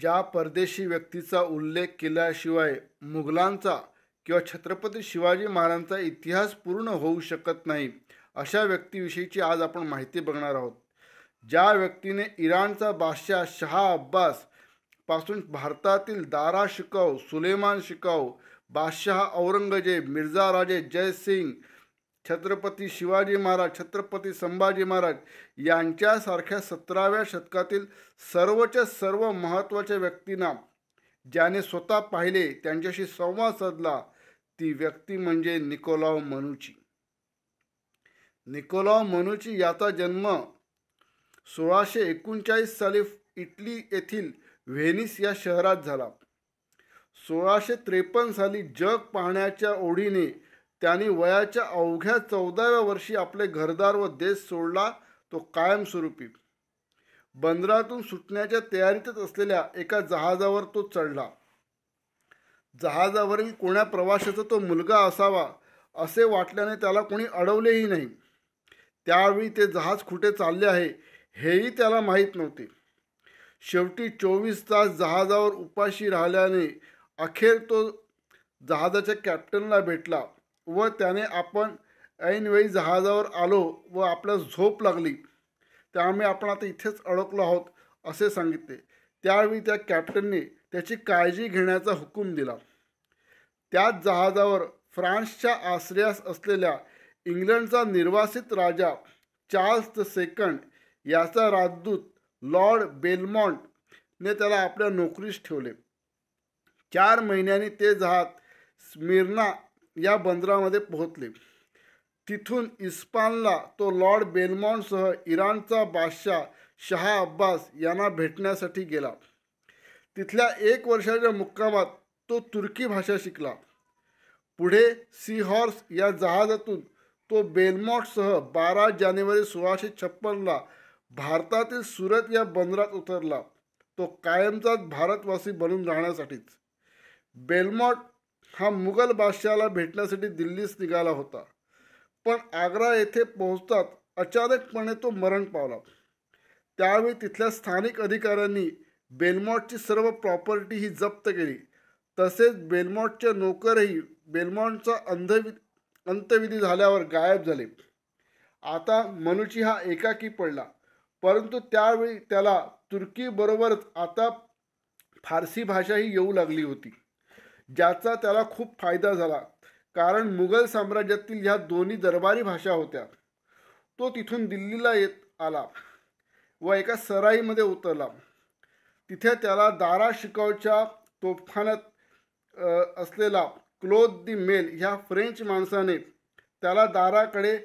ज्या परदेशी व्यक्तीचा उल्लेख केल्याशिवाय मुघलांचा किंवा छत्रपती शिवाजी महाराजांचा इतिहास पूर्ण होऊ शकत नाही अशा व्यक्तीविषयीची आज आपण माहिती बघणार आहोत ज्या व्यक्तीने इराणचा बादशाह शहा अब्बास पासून भारतातील दारा शिकाव सुलेमान शिकाव बादशहा औरंगजेब मिर्झा राजे जयसिंग छत्रपती शिवाजी महाराज छत्रपती संभाजी महाराज यांच्यासारख्या सतराव्या शतकातील सर्वच्या सर्व महत्त्वाच्या व्यक्तींना ज्याने स्वतः पाहिले त्यांच्याशी संवाद साधला ती व्यक्ती म्हणजे निकोलाव मनुची निकोलाव मनुची याचा जन्म सोळाशे एकोणचाळीस साली इटली येथील व्हेनिस या शहरात झाला सोळाशे त्रेपन्न साली जग पाहण्याच्या ओढीने त्यांनी वयाच्या अवघ्या चौदाव्या वर्षी आपले घरदार व देश सोडला तो कायमस्वरूपी बंदरातून सुटण्याच्या तयारीतच असलेल्या एका जहाजावर तो चढला जहाजावरील कोण्या प्रवाशाचा तो मुलगा असावा असे वाटल्याने त्याला कोणी अडवलेही नाही त्यावेळी ते जहाज कुठे चालले आहे हेही त्याला माहीत नव्हते शेवटी चोवीस तास जहाजावर उपाशी राहिल्याने अखेर तो जहाजाच्या कॅप्टनला भेटला व त्याने आपण ऐनवेळी जहाजावर आलो व आपल्यास झोप लागली त्यामुळे आपण आता इथेच अडकलो आहोत असे सांगितले त्यावेळी त्या कॅप्टनने त्याची काळजी घेण्याचा हुकूम दिला त्याच जहाजावर फ्रान्सच्या आश्रयास असलेल्या इंग्लंडचा निर्वासित राजा चार्ल्स द सेकंड याचा राजदूत लॉर्ड ने त्याला आपल्या नोकरीस ठेवले चार महिन्यांनी ते जहाज स्मिरना या बंदरामध्ये पोहोचले तिथून इस्पानला तो लॉर्ड बेलमॉन्टसह इराणचा बादशाह शहा अब्बास यांना भेटण्यासाठी गेला तिथल्या एक वर्षाच्या मुक्कामात तो तुर्की भाषा शिकला पुढे सी हॉर्स या जहाजातून तो बेलमॉटसह बारा जानेवारी सोळाशे छप्पनला भारतातील सुरत या बंदरात उतरला तो कायमचाच भारतवासी बनून राहण्यासाठीच बेलमॉट हा मुघल बादशहाला भेटण्यासाठी दिल्लीस निघाला होता पण आग्रा येथे पोहोचतात अचानकपणे तो मरण पावला त्यावेळी तिथल्या स्थानिक अधिकाऱ्यांनी बेलमॉटची सर्व प्रॉपर्टी ही जप्त केली तसेच बेलमॉटचे नोकरही बेलमॉटचा अंधवि अंतविधी झाल्यावर गायब झाले आता मनुची हा एकाकी पडला परंतु त्यावेळी त्याला तुर्कीबरोबरच आता फारसी भाषा ही येऊ लागली होती ज्याचा त्याला खूप फायदा झाला कारण मुघल साम्राज्यातील ह्या दोन्ही दरबारी भाषा होत्या तो तिथून दिल्लीला येत आला व एका सराईमध्ये उतरला तिथे त्याला दारा शिकावच्या तोफखान्यात असलेला क्लोथ दी मेल ह्या फ्रेंच माणसाने त्याला दाराकडे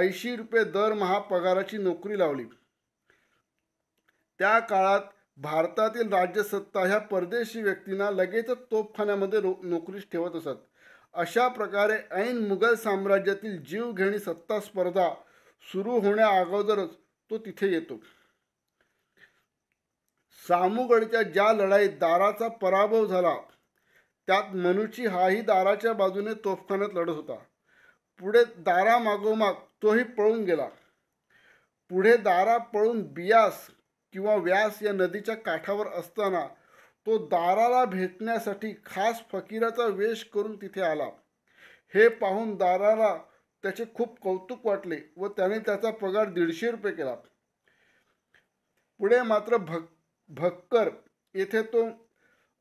ऐंशी रुपये दरमहा पगाराची नोकरी लावली त्या काळात भारतातील राज्यसत्ता ह्या परदेशी व्यक्तींना लगेच तोफखान्यामध्ये नोकरीस ठेवत असत अशा प्रकारे ऐन मुघल साम्राज्यातील जीवघेणी सत्ता स्पर्धा सुरू होण्या अगोदरच तो तिथे येतो सामुगडच्या ज्या लढाईत दाराचा पराभव झाला त्यात मनुची हाही दाराच्या बाजूने तोफखान्यात लढत होता पुढे दारा मागोमाग तोही पळून गेला पुढे दारा पळून बियास किंवा व्यास या नदीच्या काठावर असताना तो दाराला भेटण्यासाठी खास फकीराचा वेश करून तिथे आला हे पाहून दाराला त्याचे खूप कौतुक वाटले व त्याने त्याचा पगार दीडशे रुपये केला पुढे मात्र भक भक्कर येथे तो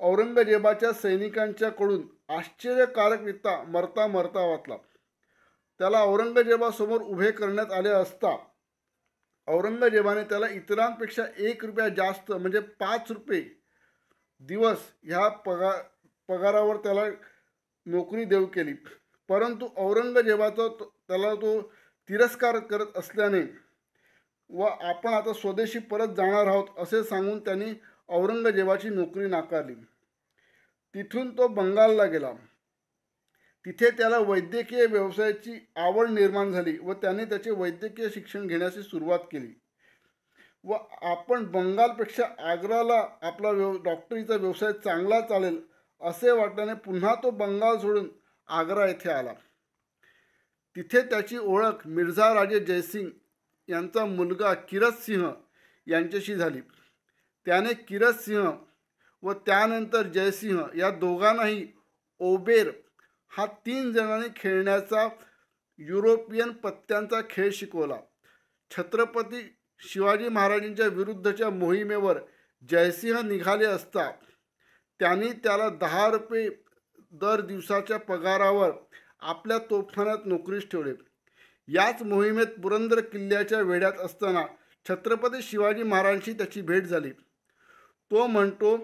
औरंगजेबाच्या सैनिकांच्याकडून आश्चर्यकारकरित्या मरता मरता वाचला त्याला औरंगजेबासमोर उभे करण्यात आले असता औरंगजेबाने त्याला इतरांपेक्षा एक रुपया जास्त म्हणजे पाच रुपये दिवस ह्या पगार पगारावर त्याला नोकरी देऊ केली परंतु औरंगजेबाचा तो त्याला तो तिरस्कार करत असल्याने व आपण आता स्वदेशी परत जाणार आहोत असे सांगून त्यांनी औरंगजेबाची नोकरी नाकारली तिथून तो बंगालला गेला तिथे त्याला वैद्यकीय व्यवसायाची आवड निर्माण झाली व त्याने त्याचे वैद्यकीय शिक्षण घेण्याची सुरुवात केली व आपण बंगालपेक्षा आग्राला आपला व्यव डॉक्टरीचा व्यवसाय चांगला चालेल असे वाटल्याने पुन्हा तो बंगाल सोडून आग्रा येथे आला तिथे त्याची ओळख मिर्झा राजे जयसिंग यांचा मुलगा किरत सिंह यांच्याशी झाली त्याने किरत सिंह व त्यानंतर जयसिंह या दोघांनाही ओबेर हा तीन जणांनी खेळण्याचा युरोपियन पत्त्यांचा खेळ शिकवला छत्रपती शिवाजी महाराजांच्या विरुद्धच्या मोहिमेवर जयसिंह निघाले असता त्यांनी त्याला दहा रुपये दर दिवसाच्या पगारावर आपल्या तोफखान्यात नोकरीस ठेवले याच मोहिमेत पुरंदर किल्ल्याच्या वेड्यात असताना छत्रपती शिवाजी महाराजांशी त्याची भेट झाली तो म्हणतो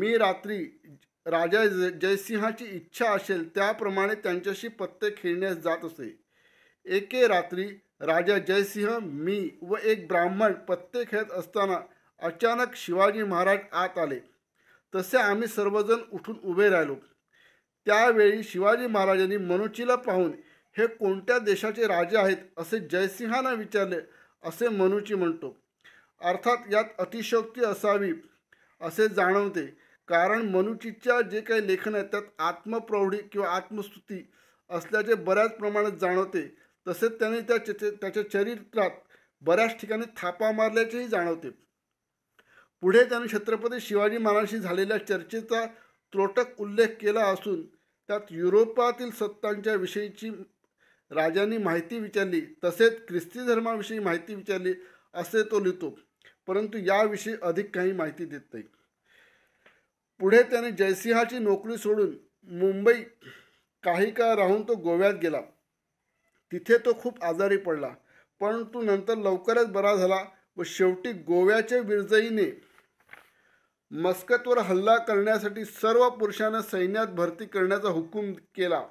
मी रात्री राजा जयसिंहाची इच्छा असेल त्याप्रमाणे त्यांच्याशी पत्ते खेळण्यास जात असे एके रात्री राजा जयसिंह मी व एक ब्राह्मण पत्ते खेळत असताना अचानक शिवाजी महाराज आत आले तसे आम्ही सर्वजण उठून उभे राहिलो त्यावेळी शिवाजी महाराजांनी मनुचीला पाहून हे कोणत्या देशाचे राजे आहेत असे जयसिंहांना विचारले असे मनुची म्हणतो अर्थात यात अतिशक्ती असावी असे जाणवते कारण मनुचीच्या जे काही लेखन आहेत त्यात आत्मप्रौढी किंवा आत्मस्तुती असल्याचे बऱ्याच प्रमाणात जाणवते तसेच त्याने त्या त्याच्या चरित्रात बऱ्याच ठिकाणी थापा मारल्याचेही जाणवते पुढे त्याने छत्रपती शिवाजी महाराजांशी झालेल्या चर्चेचा त्रोटक उल्लेख केला असून त्यात युरोपातील सत्तांच्या विषयीची राजांनी माहिती विचारली तसेच ख्रिस्ती धर्माविषयी माहिती विचारली असे तो लिहितो परंतु याविषयी अधिक काही माहिती देत नाही पुढे त्याने जयसिंहाची नोकरी सोडून मुंबई काही काळ राहून तो गोव्यात गेला तिथे तो खूप आजारी पडला परंतु नंतर लवकरच बरा झाला व शेवटी गोव्याच्या विरजईने मस्कतवर हल्ला करण्यासाठी सर्व पुरुषांना सैन्यात भरती करण्याचा हुकूम केला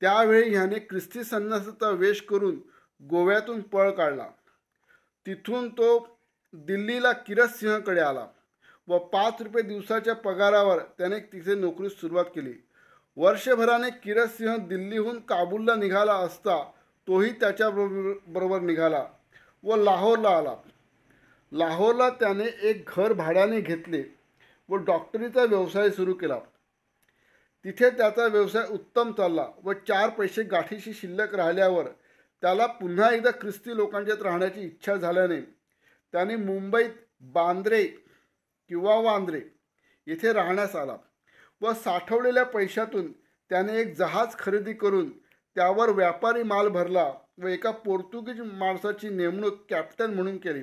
त्यावेळी ह्याने ख्रिस्ती संन्यासाचा वेश करून गोव्यातून पळ काढला तिथून तो दिल्लीला किरत सिंहकडे आला व पाच रुपये दिवसाच्या पगारावर त्याने तिथे नोकरीस सुरुवात केली वर्षभराने किरत सिंह दिल्लीहून काबूलला निघाला असता तोही त्याच्याबरोबर बरोबर निघाला व लाहोरला आला लाहोरला त्याने एक घर भाड्याने घेतले व डॉक्टरीचा व्यवसाय सुरू केला तिथे त्याचा व्यवसाय उत्तम चालला व चार पैसे गाठीशी शिल्लक राहिल्यावर त्याला पुन्हा एकदा ख्रिस्ती लोकांच्यात राहण्याची इच्छा झाल्याने त्याने मुंबईत बांद्रे किंवा वांद्रे येथे राहण्यास आला व साठवलेल्या पैशातून त्याने एक जहाज खरेदी करून त्यावर व्यापारी माल भरला व एका पोर्तुगीज माणसाची नेमणूक कॅप्टन म्हणून केली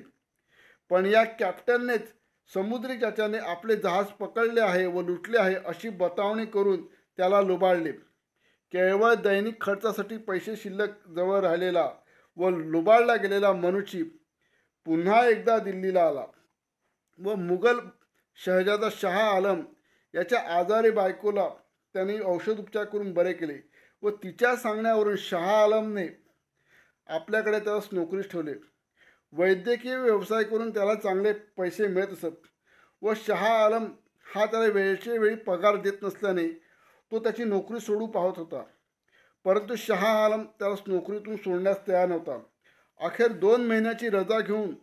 पण या कॅप्टननेच समुद्री ज्याच्याने आपले जहाज पकडले आहे व लुटले आहे अशी बतावणी करून त्याला लुबाडले केवळ दैनिक खर्चासाठी पैसे शिल्लक जवळ राहिलेला व लुबाडला गेलेला मनुची पुन्हा एकदा दिल्लीला आला व मुघल शहजादा शहा आलम याच्या आजारी बायकोला त्याने उपचार करून बरे केले व तिच्या सांगण्यावरून शहा आलमने आपल्याकडे त्यास नोकरीस ठेवले वैद्यकीय व्यवसाय करून त्याला चांगले पैसे मिळत असत व शहा आलम हा त्याला वेळचे वेळी पगार देत नसल्याने तो त्याची नोकरी सोडू पाहत होता परंतु शहा आलम त्याला नोकरीतून सोडण्यास तयार नव्हता अखेर दोन महिन्याची रजा घेऊन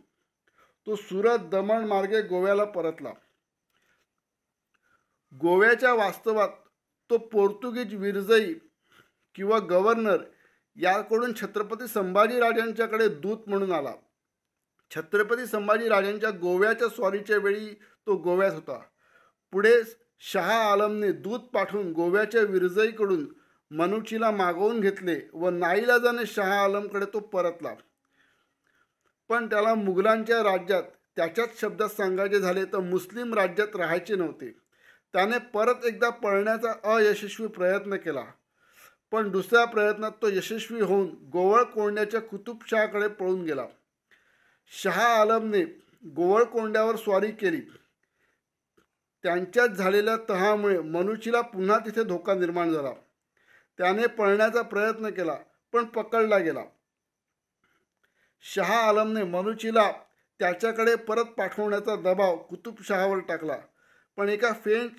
तो सुरत दमण मार्गे गोव्याला परतला गोव्याच्या वास्तवात तो पोर्तुगीज विरजई किंवा गव्हर्नर याकडून छत्रपती संभाजीराजांच्याकडे दूत म्हणून आला छत्रपती संभाजीराजांच्या गोव्याच्या स्वारीच्या वेळी तो गोव्यात होता पुढे शहा आलमने दूत पाठवून गोव्याच्या विरजईकडून मनुचीला मागवून घेतले व नाईलाजाने शहा आलमकडे तो परतला पण त्याला मुघलांच्या राज्यात त्याच्याच शब्दात सांगायचे झाले तर मुस्लिम राज्यात राहायचे नव्हते त्याने परत एकदा पळण्याचा अयशस्वी प्रयत्न केला पण दुसऱ्या प्रयत्नात तो यशस्वी होऊन गोवळकोंड्याच्या कुतुबशहाकडे पळून गेला शहा आलमने गोवळकोंड्यावर स्वारी केली त्यांच्यात झालेल्या तहामुळे मनुचीला पुन्हा तिथे धोका निर्माण झाला त्याने पळण्याचा प्रयत्न केला पण पकडला गेला शहा आलमने मनुचीला त्याच्याकडे परत पाठवण्याचा दबाव कुतुबशहावर टाकला पण एका फ्रेंच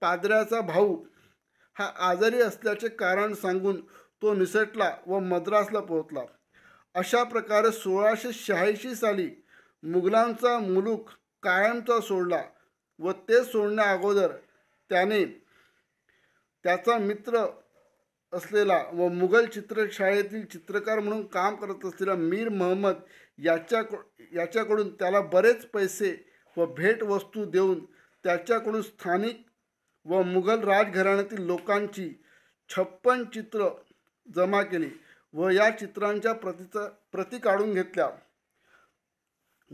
पादऱ्याचा भाऊ हा आजारी असल्याचे कारण सांगून तो निसटला व मद्रासला पोहोचला अशा प्रकारे सोळाशे शहाऐंशी साली मुघलांचा मुलूक कायमचा सोडला व ते सोडण्या अगोदर त्याने त्याचा मित्र असलेला व मुघल चित्रशाळेतील चित्रकार म्हणून काम करत असलेला मीर महम्मद याच्या याच्याकडून त्याला बरेच पैसे व भेटवस्तू देऊन त्याच्याकडून स्थानिक व मुघल राजघराण्यातील लोकांची छप्पन चित्र जमा केली व या चित्रांच्या प्रतीचा प्रती काढून घेतल्या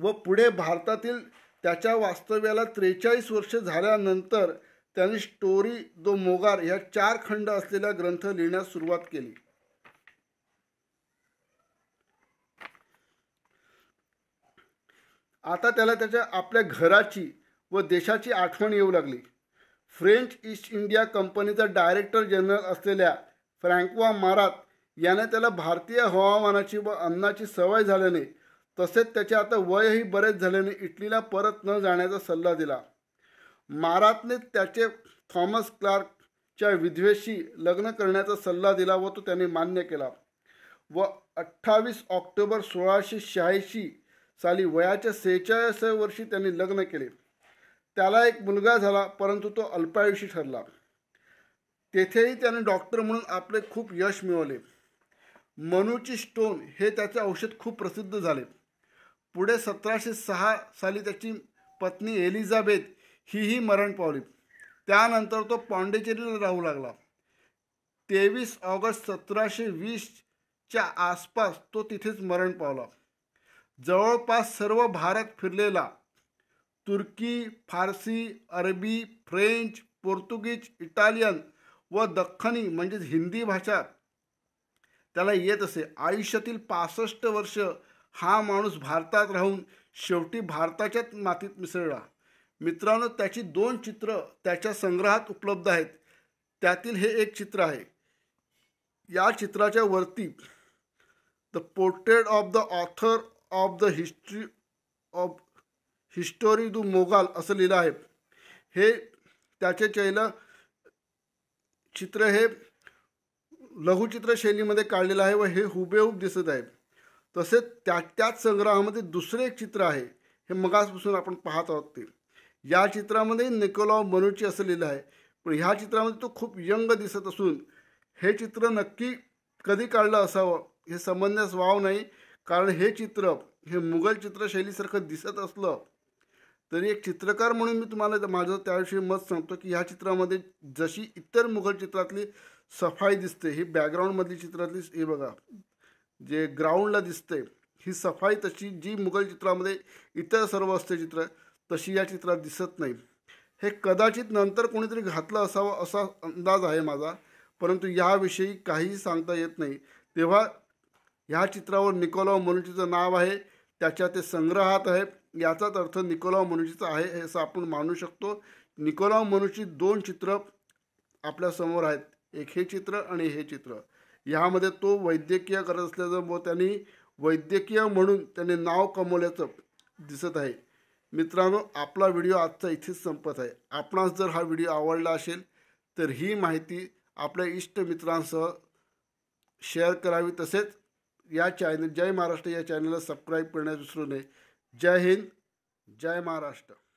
व पुढे भारतातील त्याच्या वास्तव्याला त्रेचाळीस वर्षे झाल्यानंतर त्यांनी स्टोरी दो मोगार या चार खंड असलेला ग्रंथ लिहिण्यास सुरुवात केली आता त्याला त्याच्या आपल्या घराची व देशाची आठवण येऊ लागली फ्रेंच ईस्ट इंडिया कंपनीचा डायरेक्टर जनरल असलेल्या फ्रँकवा मारात याने त्याला भारतीय हवामानाची व अन्नाची सवय झाल्याने तसेच त्याचे आता वयही बरेच झाल्याने इटलीला परत न जाण्याचा सल्ला दिला मारातने त्याचे थॉमस क्लार्कच्या विधवेशी लग्न करण्याचा सल्ला दिला व तो त्याने मान्य केला व अठ्ठावीस ऑक्टोबर सोळाशे शहाऐंशी साली वयाच्या सेहेचाळीसव्या वर्षी त्यांनी लग्न केले त्याला एक मुलगा झाला परंतु तो अल्पायुषी ठरला तेथेही त्याने डॉक्टर म्हणून आपले खूप यश मिळवले मनूची स्टोन हे त्याचे औषध खूप प्रसिद्ध झाले पुढे सतराशे सहा साली त्याची पत्नी एलिझाबेथ हीही मरण पावली त्यानंतर तो पाँडेचेरीला राहू लागला तेवीस ऑगस्ट सतराशे वीसच्या आसपास तो तिथेच मरण पावला जवळपास सर्व भारत फिरलेला तुर्की फारसी अरबी फ्रेंच पोर्तुगीज इटालियन व दख्खनी म्हणजेच हिंदी भाषा त्याला येत असे आयुष्यातील पासष्ट वर्ष हा माणूस भारतात राहून शेवटी भारताच्याच मातीत मिसळला मित्रांनो त्याची दोन चित्र त्याच्या संग्रहात उपलब्ध आहेत त्यातील हे एक चित्र आहे या चित्राच्या वरती the portrait of the author of the history of histoire du Mogol असं लिहिलं आहे हे त्याचे चैला चित्र हे लघुचित्र शैलीमध्ये काढलेलं आहे व हे हुबेहूब दिसत आहे तसेच त्या त्याच संग्रहामध्ये दुसरे एक चित्र आहे हे मगासपासून आपण पाहत आहोत ते या चित्रामध्ये निकोलॉ मनुची असं लिहिलं आहे पण ह्या चित्रामध्ये तो खूप यंग दिसत असून हे चित्र नक्की कधी काढलं असावं हे समजण्यास वाव नाही कारण हे चित्र हे मुघल चित्रशैलीसारखं दिसत असलं तरी एक चित्रकार म्हणून मी तुम्हाला माझं त्याविषयी मत सांगतो की ह्या चित्रामध्ये जशी इतर मुघल चित्रातली सफाई दिसते ही बॅकग्राऊंडमधली चित्रातली हे बघा जे ग्राउंडला दिसते ही सफाई तशी जी मुघल चित्रामध्ये इतर सर्व असते चित्र तशी या चित्रात दिसत नाही हे कदाचित नंतर कोणीतरी घातलं असावं असा अंदाज आहे माझा परंतु याविषयी काहीही सांगता येत नाही तेव्हा ह्या चित्रावर निकोलाव मनुजीचं नाव आहे त्याच्या ते संग्रहात आहे याचाच अर्थ निकोलाव मनुजीचा आहे हे असं आपण मानू शकतो निकोलाव मनुजी दोन चित्र आपल्यासमोर आहेत एक हे चित्र आणि हे चित्र ह्यामध्ये तो वैद्यकीय करत असल्याचं व त्यांनी वैद्यकीय म्हणून त्यांनी नाव कमवल्याचं दिसत आहे मित्रांनो आपला व्हिडिओ आजचा इथेच संपत आहे आपणास जर हा व्हिडिओ आवडला असेल तर ही माहिती आपल्या इष्ट मित्रांसह शेअर करावी तसेच या चॅनल जय महाराष्ट्र या चॅनलला सबस्क्राईब करण्यास विसरू नये जय हिंद जय महाराष्ट्र